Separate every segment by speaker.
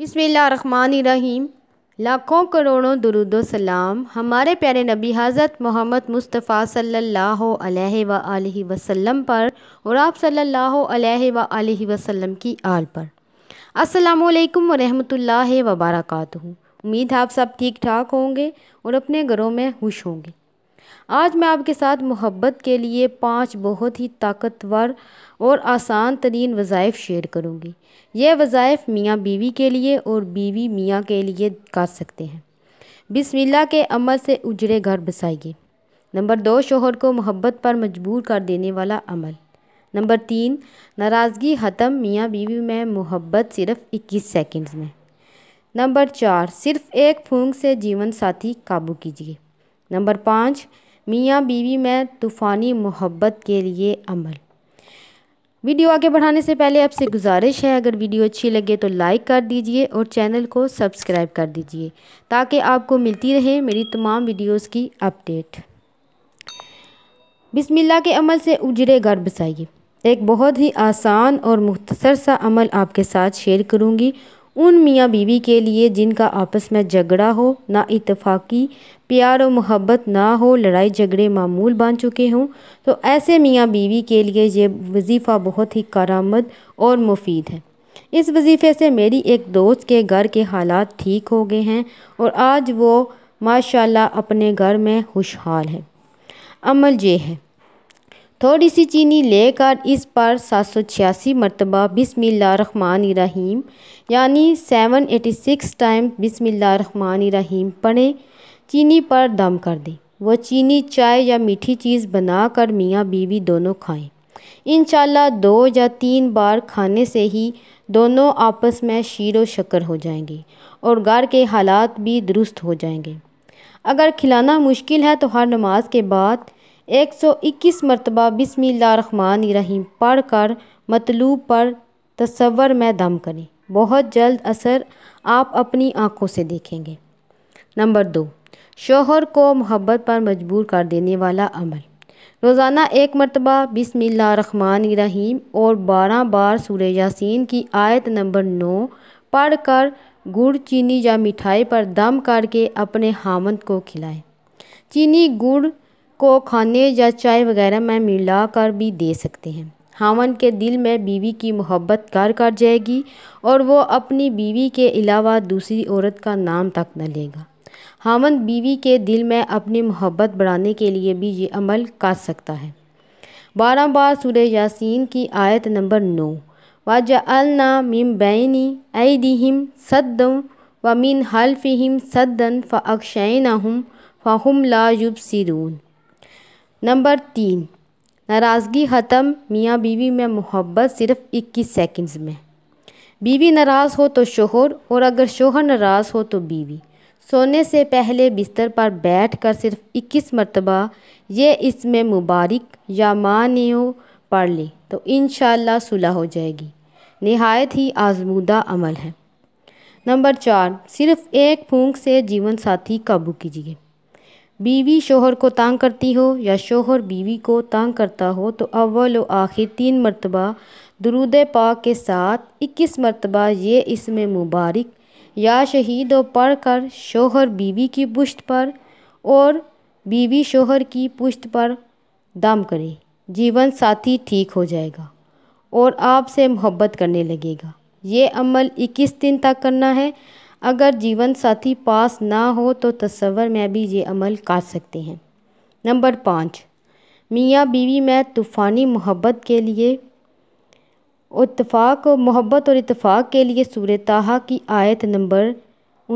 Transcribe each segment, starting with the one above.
Speaker 1: बिसमीम लाखों करोड़ों दरुद सलाम हमारे प्यारे नबी हज़रत मोहम्मद मुस्तफ़ा सल्लल्लाहु अलैहि व आलिहि वसल्लम पर और आप सल्ला अलैहि व आलिहि वसल्लम की आल पर अस्सलाम वालेकुम वरहमतुल्लाहि वबरकatuh उम्मीद आप सब ठीक ठाक होंगे और अपने घरों में खुश होंगे आज मैं आपके साथ मोहब्बत के लिए पांच बहुत ही ताकतवर और आसान तरीन वज़ाइफ़ शेयर करूँगी यह वज़ाइफ़ मियाँ बीवी के लिए और बीवी मियाँ के लिए कर सकते हैं बिस्मिल्लाह के अमल से उजड़े घर बसाइए नंबर दो शोहर को मोहब्बत पर मजबूर कर देने वाला अमल नंबर तीन नाराज़गी हतम मियाँ बीवी में मोहब्बत सिर्फ इक्कीस सेकेंड्स में नंबर चार सिर्फ़ एक फूंक से जीवन साथी काबू कीजिए नंबर पाँच मियाँ बीवी में तूफ़ानी मोहब्बत के लिए अमल वीडियो आगे बढ़ाने से पहले आपसे गुजारिश है अगर वीडियो अच्छी लगे तो लाइक कर दीजिए और चैनल को सब्सक्राइब कर दीजिए ताकि आपको मिलती रहे मेरी तमाम वीडियोस की अपडेट बिस्मिल्लाह के अमल से उजरे घर बसाइए एक बहुत ही आसान और मुख्तसर सा अमल आपके साथ शेयर करूँगी उन मियाँ बीवी के लिए जिनका आपस में झगड़ा हो ना इतफाक़ी प्यार और मोहब्बत ना हो लड़ाई झगड़े मामूल बन चुके हों तो ऐसे मियाँ बीवी के लिए ये वजीफ़ा बहुत ही कारामद और मुफीद है इस वजीफ़े से मेरी एक दोस्त के घर के हालात ठीक हो गए हैं और आज वो माशाल्लाह अपने घर में खुशहाल है अमल ये है थोड़ी सी चीनी लेकर इस पर सात सौ छियासी मरतबा रहीम यानी seven eighty six time Rahim पढ़ें चीनी पर दम कर दें वह चीनी चाय या मीठी चीज़ बनाकर मियाँ बीवी दोनों खाएं इन दो या तीन बार खाने से ही दोनों आपस में शीर व शक्कर हो जाएंगे और घर के हालात भी दुरुस्त हो जाएंगे अगर खिलाना मुश्किल है तो हर नमाज के बाद एक सौ इक्कीस मरतबा रहीम पढ़ कर मतलूब पर तस्वर में दम करें बहुत जल्द असर आप अपनी आँखों से देखेंगे नंबर दो शोहर को मोहब्बत पर मजबूर कर देने वाला अमल रोज़ाना एक मरतबा रहीम और बारह बार सूर यासिन की आयत नंबर नौ पढ़ कर गुड़ चीनी या मिठाई पर दम करके अपने हामद को खिलाएं चीनी गुड़ को खाने या चाय वगैरह में मिला कर भी दे सकते हैं हावन के दिल में बीवी की मोहब्बत कर कर जाएगी और वो अपनी बीवी के अलावा दूसरी औरत का नाम तक न लेगा हामन बीवी के दिल में अपनी मोहब्बत बढ़ाने के लिए भी ये अमल कर सकता है बारह बार सूर्य यासीन की आयत नंबर नौ वाज अलना मिम बैनी दिम सद व मिन हल्फ़िम सदन फ़ अक्षय हम फ़ाहम ला युब सिरून नंबर तीन नाराज़गी ख़त्म मियाँ बीवी में मोहब्बत सिर्फ़ 21 सेकंड्स में बीवी नाराज़ हो तो शोहर और अगर शोहर नाराज़ हो तो बीवी सोने से पहले बिस्तर पर बैठ कर सिर्फ इक्कीस मरतबा ये इसमें मुबारक या मानियो पढ़ ले तो इन सुलह हो जाएगी नहायत ही आजमूदा अमल है नंबर चार सिर्फ़ एक फूंक से जीवन साथी काबू कीजिए बीवी शोहर को तंग करती हो या शोहर बीवी को तंग करता हो तो अव्वल व आखिर तीन मरतबा दरूद पाक के साथ इक्कीस मरतबा ये इसमें मुबारक या शहीद व पढ़ कर शोहर बीवी की पुश्त पर और बीवी शोहर की पुश्त पर दम करे जीवन साथी ठीक हो जाएगा और आपसे मोहब्बत करने लगेगा ये अमल इक्कीस दिन तक करना है अगर जीवन साथी पास ना हो तो तस्वर में भी ये अमल कर सकते हैं नंबर पाँच मियाँ बीवी में तूफ़ानी मोहब्बत के लिए इतफाक़ मोहब्बत और इतफाक़ के लिए सूरतः की आयत नंबर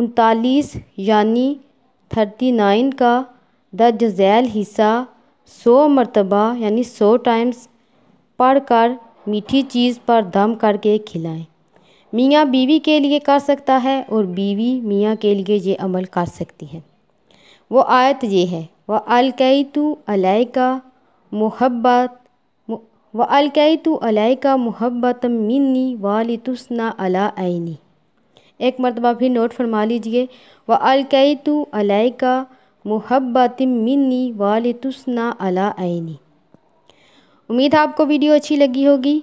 Speaker 1: उनतालीस यानी थर्टी नाइन का द झैल हिस्सा सौ मरतबा यानी सौ टाइम्स पढ़ कर मीठी चीज़ पर दम करके खिलाएं मियाँ बीवी के लिए कर सकता है और बीवी मियाँ के लिए ये अमल कर सकती है वो आयत ये है व तो अलैका मोहब्बत व तो अलैका मोहब्बत मिनी वालतुसना अला आईनी एक मरतबा फिर नोट फरमा लीजिए व अलकैतु अलैका मोहब्बत मिन्नी वालतुसना अला आइनी उम्मीद आपको वीडियो अच्छी लगी होगी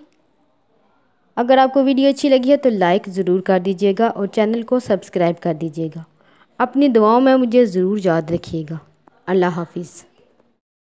Speaker 1: अगर आपको वीडियो अच्छी लगी है तो लाइक ज़रूर कर दीजिएगा और चैनल को सब्सक्राइब कर दीजिएगा अपनी दुआओं में मुझे ज़रूर याद रखिएगा अल्लाह हाफिज़